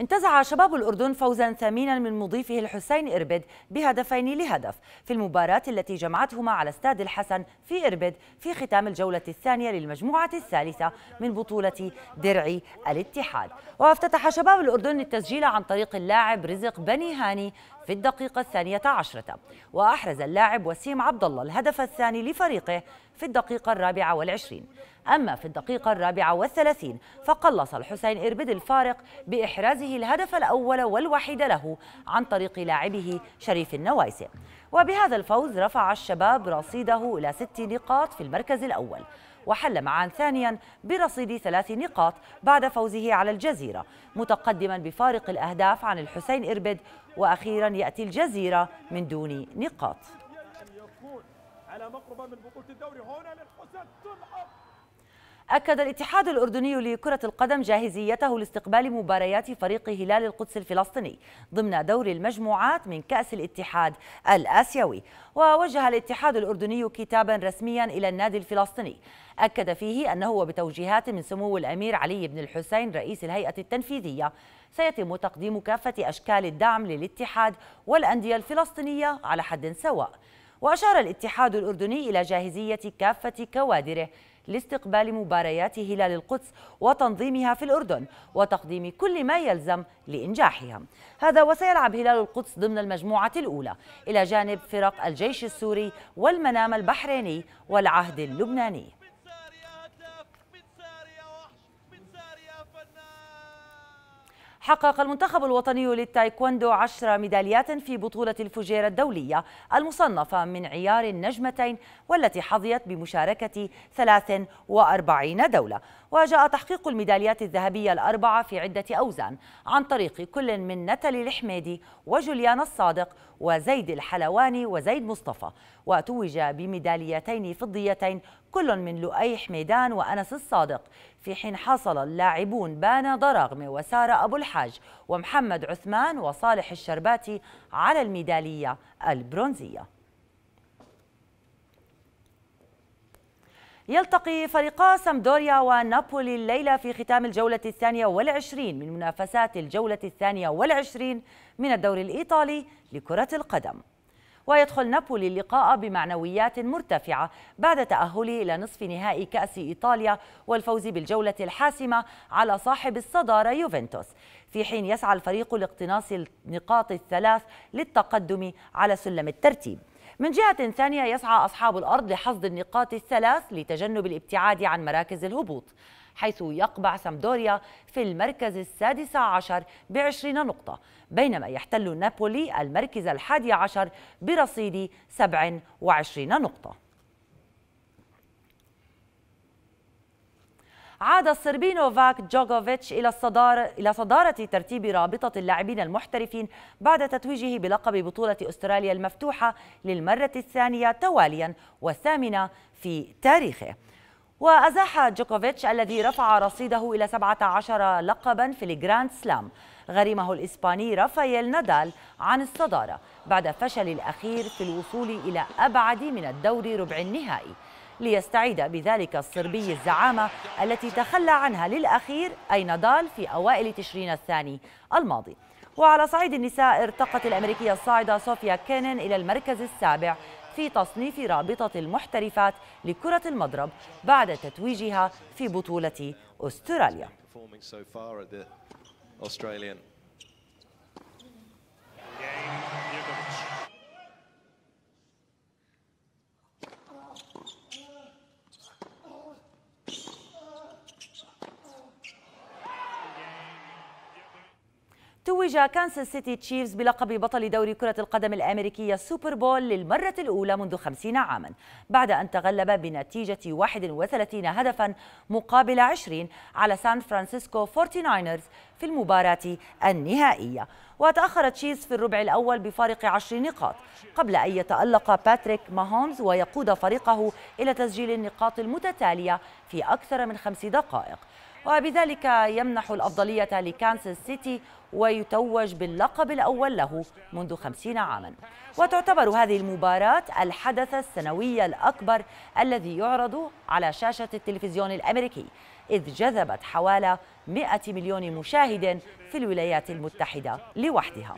انتزع شباب الأردن فوزا ثمينا من مضيفه الحسين إربد بهدفين لهدف في المباراة التي جمعتهما على استاد الحسن في إربد في ختام الجولة الثانية للمجموعة الثالثة من بطولة درع الاتحاد وافتتح شباب الأردن التسجيل عن طريق اللاعب رزق بني هاني في الدقيقة الثانية عشرة وأحرز اللاعب وسيم عبد الله الهدف الثاني لفريقه في الدقيقة الرابعة والعشرين أما في الدقيقة الرابعة والثلاثين فقلص الحسين إربد الفارق بإحرازه الهدف الأول والوحيد له عن طريق لاعبه شريف النوايسي وبهذا الفوز رفع الشباب رصيده إلى ست نقاط في المركز الأول وحل معا ثانيا برصيد ثلاث نقاط بعد فوزه على الجزيرة متقدما بفارق الأهداف عن الحسين إربد وأخيرا يأتي الجزيرة من دون نقاط على مقربة من بطولة الدوري هنا للحسن تلعب أكد الاتحاد الأردني لكرة القدم جاهزيته لاستقبال مباريات فريق هلال القدس الفلسطيني ضمن دور المجموعات من كأس الاتحاد الآسيوي ووجه الاتحاد الأردني كتابا رسميا إلى النادي الفلسطيني أكد فيه أنه وبتوجيهات من سمو الأمير علي بن الحسين رئيس الهيئة التنفيذية سيتم تقديم كافة أشكال الدعم للاتحاد والأندية الفلسطينية على حد سواء وأشار الاتحاد الأردني إلى جاهزية كافة كوادره لاستقبال مباريات هلال القدس وتنظيمها في الأردن وتقديم كل ما يلزم لإنجاحها هذا وسيلعب هلال القدس ضمن المجموعة الأولى إلى جانب فرق الجيش السوري والمنام البحريني والعهد اللبناني حقق المنتخب الوطني للتايكوندو عشر ميداليات في بطولة الفجيرة الدولية المصنفة من عيار النجمتين والتي حظيت بمشاركة 43 دولة وجاء تحقيق الميداليات الذهبية الأربعة في عدة أوزان عن طريق كل من نتالي الحميدي وجوليانا الصادق وزيد الحلواني وزيد مصطفى وتوج بميداليتين فضيتين كل من لؤي حميدان وأنس الصادق في حين حصل اللاعبون بانا ضراغمة وسارة أبو الحاج ومحمد عثمان وصالح الشرباتي على الميدالية البرونزية يلتقي فريقا سامدوريا ونابولي الليلة في ختام الجولة الثانية والعشرين من منافسات الجولة الثانية والعشرين من الدوري الإيطالي لكرة القدم ويدخل نابولي اللقاء بمعنويات مرتفعة بعد تأهله إلى نصف نهائي كأس إيطاليا والفوز بالجولة الحاسمة على صاحب الصدارة يوفنتوس في حين يسعى الفريق لاقتناص النقاط الثلاث للتقدم على سلم الترتيب من جهة ثانية يسعى أصحاب الأرض لحصد النقاط الثلاث لتجنب الابتعاد عن مراكز الهبوط حيث يقبع سامدوريا في المركز السادس عشر بعشرين نقطة بينما يحتل نابولي المركز الحادي عشر برصيد سبع وعشرين نقطة عاد سربينوفاك نوفاك جوكوفيتش إلى الصدارة إلى صدارة ترتيب رابطة اللاعبين المحترفين بعد تتويجه بلقب بطولة أستراليا المفتوحة للمرة الثانية تواليا والثامنة في تاريخه وأزاح جوكوفيتش الذي رفع رصيده إلى 17 لقبا في الجراند سلام غريمه الإسباني رافائيل نادال عن الصدارة بعد فشل الأخير في الوصول إلى أبعد من الدور ربع النهائي ليستعيد بذلك الصربي الزعامة التي تخلى عنها للأخير أي نادال في أوائل تشرين الثاني الماضي وعلى صعيد النساء ارتقت الأمريكية الصاعدة صوفيا كينن إلى المركز السابع في تصنيف رابطة المحترفات لكرة المضرب بعد تتويجها في بطولة أستراليا توج كانساس سيتي تشيفز بلقب بطل دوري كرة القدم الأمريكية السوبر بول للمرة الأولى منذ خمسين عاما بعد أن تغلب بنتيجة 31 هدفا مقابل 20 على سان فرانسيسكو 49رز في المباراة النهائية وتأخر تشيفز في الربع الأول بفارق 20 نقاط قبل أن يتألق باتريك ماهومز ويقود فريقه إلى تسجيل النقاط المتتالية في أكثر من خمس دقائق وبذلك يمنح الأفضلية لكانساس سيتي ويتوج باللقب الأول له منذ خمسين عاما وتعتبر هذه المباراة الحدث السنوي الأكبر الذي يعرض على شاشة التلفزيون الأمريكي إذ جذبت حوالي 100 مليون مشاهد في الولايات المتحدة لوحدها